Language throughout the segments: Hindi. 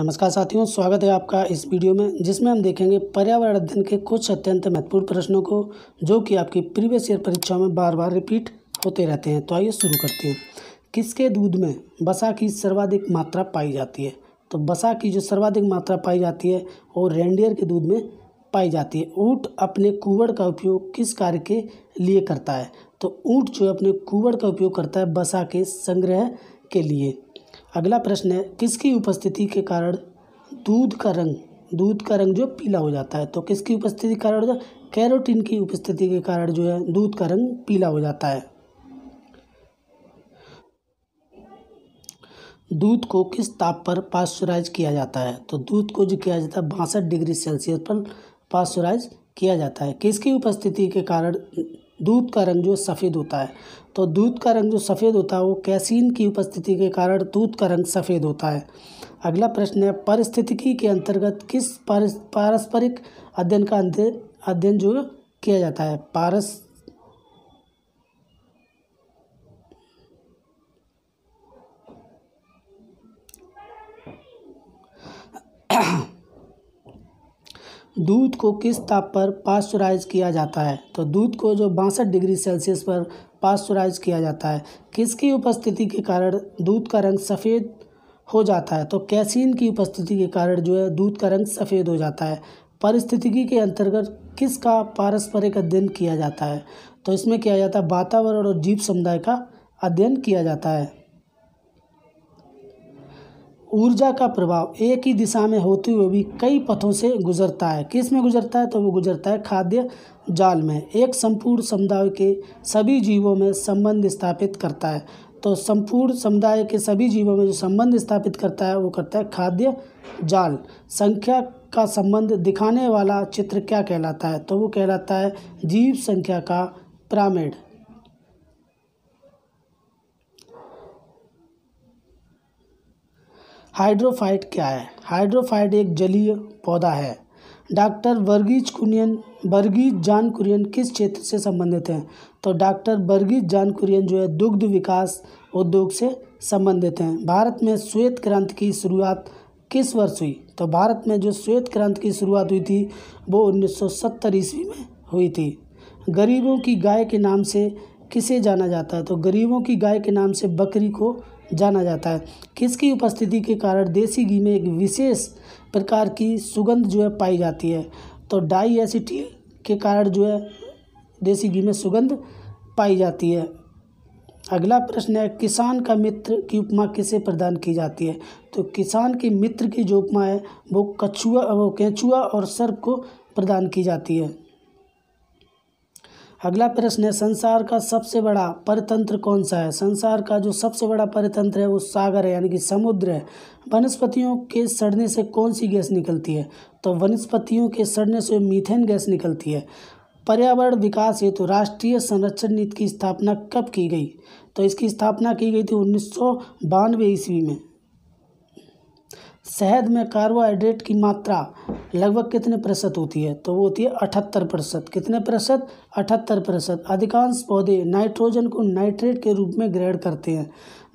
नमस्कार साथियों स्वागत है आपका इस वीडियो में जिसमें हम देखेंगे पर्यावरण अध्ययन के कुछ अत्यंत महत्वपूर्ण प्रश्नों को जो कि आपकी प्रीवियस ईयर परीक्षाओं में बार बार रिपीट होते रहते हैं तो आइए शुरू करते हैं किसके दूध में बसा की सर्वाधिक मात्रा पाई जाती है तो बसा की जो सर्वाधिक मात्रा पाई जाती है वो रेंडियर के दूध में पाई जाती है ऊँट अपने कुवड़ का उपयोग किस कार्य के लिए करता है तो ऊँट जो अपने कुवड़ का उपयोग करता है बसा के संग्रह के लिए अगला प्रश्न है किसकी उपस्थिति के कारण दूध का रंग दूध का रंग जो पीला हो जाता है तो किसकी उपस्थिति के कारण कैरोटीन की उपस्थिति के कारण जो है दूध का रंग पीला हो जाता है दूध को किस ताप पर पास्चराइज किया जाता है तो दूध को जो किया जाता है बासठ डिग्री सेल्सियस पर पास्चराइज किया जाता है किसकी उपस्थिति के कारण दूध का रंग जो सफ़ेद होता है तो दूध का रंग जो सफ़ेद होता है वो कैसीन की उपस्थिति के कारण दूध का रंग सफ़ेद होता है अगला प्रश्न है परिस्थितिकी के अंतर्गत किस पारस्परिक अध्ययन का अध्ययन जो किया जाता है पारस दूध को किस ताप पर पास्चुराइज किया जाता है तो दूध को जो बासठ डिग्री सेल्सियस पर पास्चुराइज किया जाता है किसकी उपस्थिति के कारण दूध का रंग सफ़ेद हो जाता है तो कैसीन की उपस्थिति के कारण जो है दूध का रंग सफ़ेद हो जाता है परिस्थितिकी के अंतर्गत किसका पारस्परिक अध्ययन किया जाता है तो इसमें किया जाता है वातावरण और जीव समुदाय का अध्ययन किया जाता है ऊर्जा का प्रभाव एक ही दिशा में होते हुए भी कई पथों से गुजरता है किस में गुजरता है तो वो गुजरता है खाद्य जाल में एक संपूर्ण समुदाय के सभी जीवों में संबंध स्थापित करता है तो संपूर्ण समुदाय के सभी जीवों में जो संबंध स्थापित करता है वो करता है खाद्य जाल संख्या का संबंध दिखाने वाला चित्र क्या कहलाता है तो वो कहलाता है जीव संख्या का प्रामेड हाइड्रोफाइट क्या है हाइड्रोफाइट एक जलीय पौधा है डॉक्टर वर्गीज कुरियन वर्गीज जान कुरियन किस क्षेत्र से संबंधित हैं तो डॉक्टर वर्गीज जान कुरियन जो है दुग्ध विकास उद्योग से संबंधित हैं भारत में श्वेत क्रांति की शुरुआत किस वर्ष हुई तो भारत में जो श्वेत क्रांति की शुरुआत हुई थी वो 1970 ईस्वी में हुई थी गरीबों की गाय के नाम से किसे जाना जाता है तो गरीबों की गाय के नाम से बकरी को जाना जाता है किसकी उपस्थिति के कारण देसी घी में एक विशेष प्रकार की सुगंध जो है पाई जाती है तो डाई एसिटी के कारण जो है देसी घी में सुगंध पाई जाती है अगला प्रश्न है किसान का मित्र की उपमा किसे प्रदान की जाती है तो किसान के मित्र की जो उपमा है वो कछुआ वो केंचुआ और सर्प को प्रदान की जाती है अगला प्रश्न है संसार का सबसे बड़ा परतंत्र कौन सा है संसार का जो सबसे बड़ा परतंत्र है वो सागर है यानी कि समुद्र है वनस्पतियों के सड़ने से कौन सी गैस निकलती है तो वनस्पतियों के सड़ने से मीथेन गैस निकलती है पर्यावरण विकास हेतु तो राष्ट्रीय संरक्षण नीति की स्थापना कब की गई तो इसकी स्थापना की गई थी उन्नीस ईस्वी में शहद में कार्बोहाइड्रेट की मात्रा लगभग कितने प्रतिशत होती है तो वो होती है अठहत्तर प्रतिशत कितने प्रतिशत अठहत्तर प्रतिशत अधिकांश पौधे नाइट्रोजन को नाइट्रेट के रूप में ग्रहण करते हैं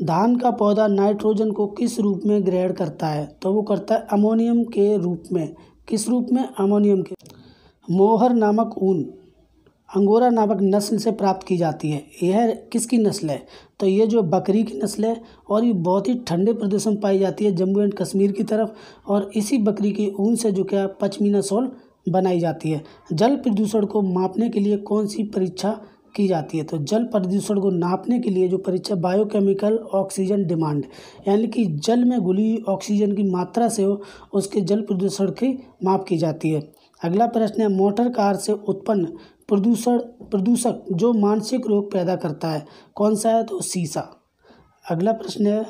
धान का पौधा नाइट्रोजन को किस रूप में ग्रहण करता है तो वो करता है अमोनियम के रूप में किस रूप में अमोनियम के मोहर नामक ऊन अंगोरा नामक नस्ल से प्राप्त की जाती है यह किसकी नस्ल है तो ये जो बकरी की नस्ल है और ये बहुत ही ठंडे प्रदेशों में पाई जाती है जम्मू एंड कश्मीर की तरफ और इसी बकरी की ऊन से जो क्या पचमीना सोल बनाई जाती है जल प्रदूषण को मापने के लिए कौन सी परीक्षा की जाती है तो जल प्रदूषण को नापने के लिए जो परीक्षा बायोकेमिकल ऑक्सीजन डिमांड यानी कि जल में घुली ऑक्सीजन की मात्रा से हो उसके जल प्रदूषण की माप की जाती है अगला प्रश्न है मोटर कार से उत्पन्न प्रदूषण प्रदूषक जो मानसिक रोग पैदा करता है कौन सा है तो शीशा अगला प्रश्न है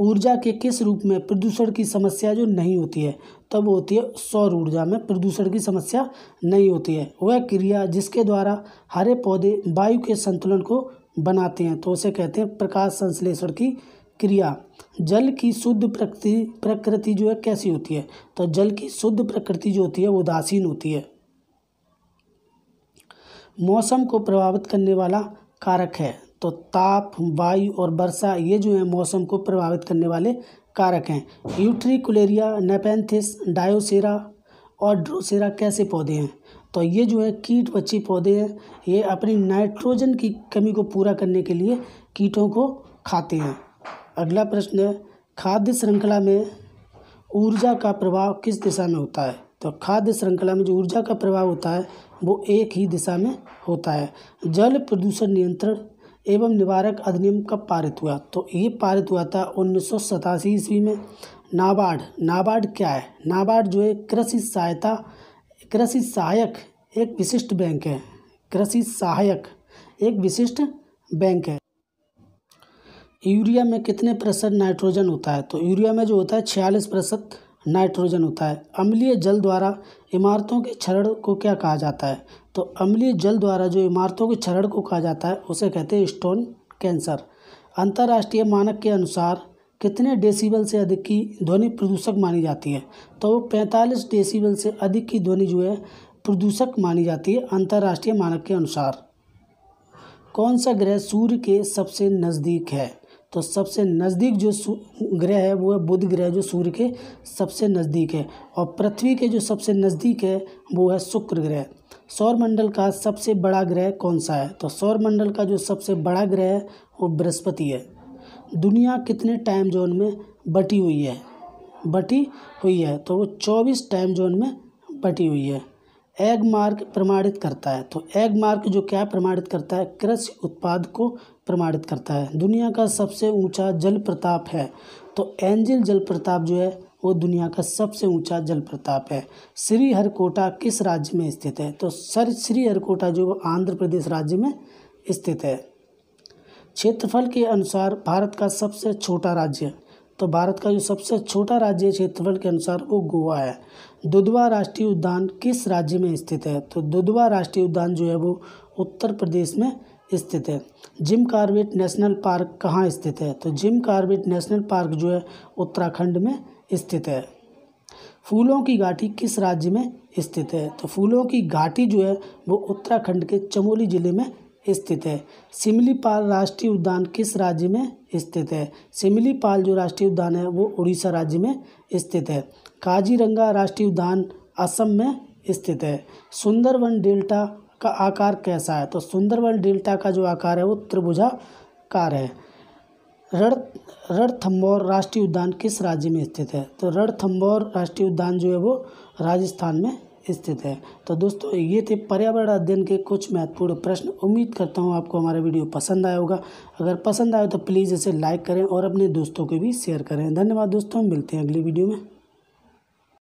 ऊर्जा के किस रूप में प्रदूषण की समस्या जो नहीं होती है तब होती है सौर ऊर्जा में प्रदूषण की समस्या नहीं होती है वह क्रिया जिसके द्वारा हरे पौधे वायु के संतुलन को बनाते हैं तो उसे कहते हैं प्रकाश संश्लेषण की क्रिया जल की शुद्ध प्रकृति प्रकृति जो है कैसी होती है तो जल की शुद्ध प्रकृति जो होती है वो उदासीन होती है मौसम को प्रभावित करने वाला कारक है तो ताप वायु और वर्षा ये जो है मौसम को प्रभावित करने वाले कारक हैं यूट्रिकुलेरिया नेपेंथिस डायोसेरा और ड्रोसेरा कैसे पौधे हैं तो ये जो है कीट बच्ची पौधे हैं ये अपनी नाइट्रोजन की कमी को पूरा करने के लिए कीटों को खाते हैं अगला प्रश्न है खाद्य श्रृंखला में ऊर्जा का प्रभाव किस दिशा में होता है तो खाद्य श्रृंखला में जो ऊर्जा का प्रभाव होता है वो एक ही दिशा में होता है जल प्रदूषण नियंत्रण एवं निवारक अधिनियम कब पारित हुआ तो ये पारित हुआ था उन्नीस सौ ईस्वी में नाबार्ड नाबार्ड क्या है नाबार्ड जो है कृषि सहायता कृषि सहायक एक विशिष्ट बैंक है कृषि सहायक एक विशिष्ट बैंक है यूरिया में कितने प्रतिशत नाइट्रोजन होता है तो यूरिया में जो होता है छियालीस प्रतिशत नाइट्रोजन होता है अम्लीय जल द्वारा इमारतों के क्षरण को क्या कहा जाता है तो अम्लीय जल द्वारा जो इमारतों के क्षरण को कहा जाता है उसे कहते हैं स्टोन कैंसर अंतर्राष्ट्रीय मानक के अनुसार कितने डेसिबल से अधिक की ध्वनि प्रदूषक मानी जाती है तो वो पैंतालीस डेसिबल से अधिक की ध्वनि जो है प्रदूषक मानी जाती है अंतर्राष्ट्रीय मानक के अनुसार कौन सा ग्रह सूर्य के सबसे नज़दीक है तो सबसे नज़दीक जो ग्रह है वो है बुध ग्रह जो सूर्य के सबसे नज़दीक है और पृथ्वी के जो सबसे नज़दीक है वो है शुक्र ग्रह सौरमंडल का सबसे बड़ा ग्रह कौन सा है तो सौरमंडल का जो सबसे बड़ा ग्रह है वो बृहस्पति है दुनिया कितने टाइम जोन में बटी हुई है बटी हुई है तो वो चौबीस टाइम जोन में बटी हुई है एग मार्क प्रमाणित करता है तो एग मार्क जो क्या प्रमाणित करता है कृषि उत्पाद को प्रमाणित करता है दुनिया का सबसे ऊंचा जल प्रताप है तो एंजिल जल प्रताप जो है वो दुनिया का सबसे ऊंचा जल प्रताप है श्री हरकोटा किस राज्य में स्थित है तो सर श्री हरकोटा जो आंध्र प्रदेश राज्य में स्थित है क्षेत्रफल के अनुसार भारत का सबसे छोटा राज्य तो भारत का जो सबसे छोटा राज्य क्षेत्रफल के अनुसार वो गोवा है दुधवा राष्ट्रीय उद्यान किस राज्य में स्थित है तो दुधवा राष्ट्रीय उद्यान जो है वो उत्तर प्रदेश में स्थित है जिम कार्बेट नेशनल पार्क कहाँ स्थित है तो जिम कार्बेट नेशनल पार्क जो है उत्तराखंड में स्थित है फूलों की घाटी किस राज्य में स्थित है तो फूलों की घाटी जो है वो उत्तराखंड के चमोली ज़िले में स्थित है सिमलीपाल राष्ट्रीय उद्यान किस राज्य में स्थित है सिमलीपाल जो राष्ट्रीय उद्यान है वो उड़ीसा राज्य में स्थित है काजीरंगा राष्ट्रीय उद्यान असम में स्थित है सुंदरवन डेल्टा का आकार कैसा है तो सुंदरवन डेल्टा का जो आकार है वो त्रिभुजाकार है रण रणथम्बोर राष्ट्रीय उद्यान किस राज्य में स्थित है तो रणथम्बोर राष्ट्रीय उद्यान जो है वो राजस्थान में स्थित है तो दोस्तों ये थे पर्यावरण अध्ययन के कुछ महत्वपूर्ण प्रश्न उम्मीद करता हूँ आपको हमारा वीडियो पसंद आया होगा अगर पसंद आए तो प्लीज़ इसे लाइक करें और अपने दोस्तों को भी शेयर करें धन्यवाद दोस्तों मिलते हैं अगली वीडियो में